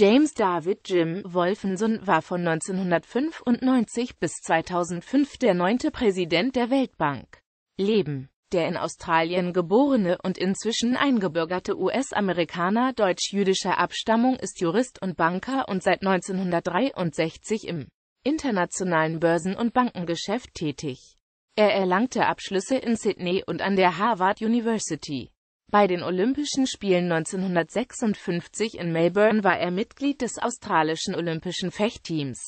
James David Jim Wolfensohn war von 1995 bis 2005 der neunte Präsident der Weltbank. Leben der in Australien geborene und inzwischen eingebürgerte US-Amerikaner deutsch-jüdischer Abstammung ist Jurist und Banker und seit 1963 im internationalen Börsen- und Bankengeschäft tätig. Er erlangte Abschlüsse in Sydney und an der Harvard University. Bei den Olympischen Spielen 1956 in Melbourne war er Mitglied des australischen olympischen Fechtteams.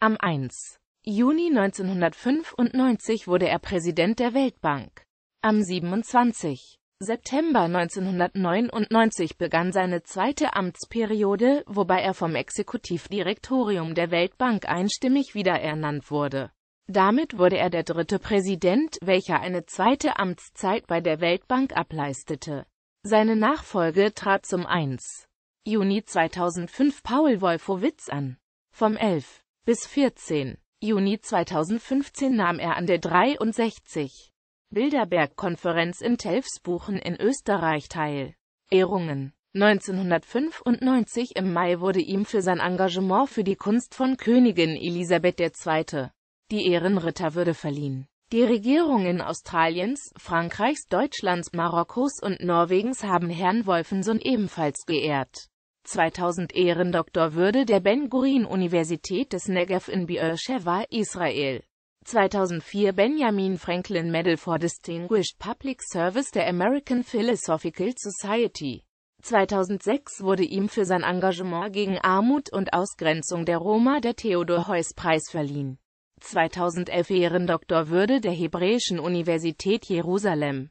Am 1. Juni 1995 wurde er Präsident der Weltbank. Am 27. September 1999 begann seine zweite Amtsperiode, wobei er vom Exekutivdirektorium der Weltbank einstimmig wiederernannt wurde damit wurde er der dritte Präsident, welcher eine zweite Amtszeit bei der Weltbank ableistete. Seine Nachfolge trat zum 1. Juni 2005 Paul Wolfowitz an. Vom 11. bis 14. Juni 2015 nahm er an der 63. Bilderberg-Konferenz in Telfsbuchen in Österreich teil. Ehrungen 1995 im Mai wurde ihm für sein Engagement für die Kunst von Königin Elisabeth II die Ehrenritterwürde verliehen. Die Regierungen Australiens, Frankreichs, Deutschlands, Marokkos und Norwegens haben Herrn Wolfenson ebenfalls geehrt. 2000 Ehrendoktorwürde der Ben-Gurion-Universität des Negev in Beersheva, Israel. 2004 Benjamin Franklin Medal for Distinguished Public Service der American Philosophical Society. 2006 wurde ihm für sein Engagement gegen Armut und Ausgrenzung der Roma der Theodor-Heuss-Preis verliehen. 2011 Ehrendoktorwürde der Hebräischen Universität Jerusalem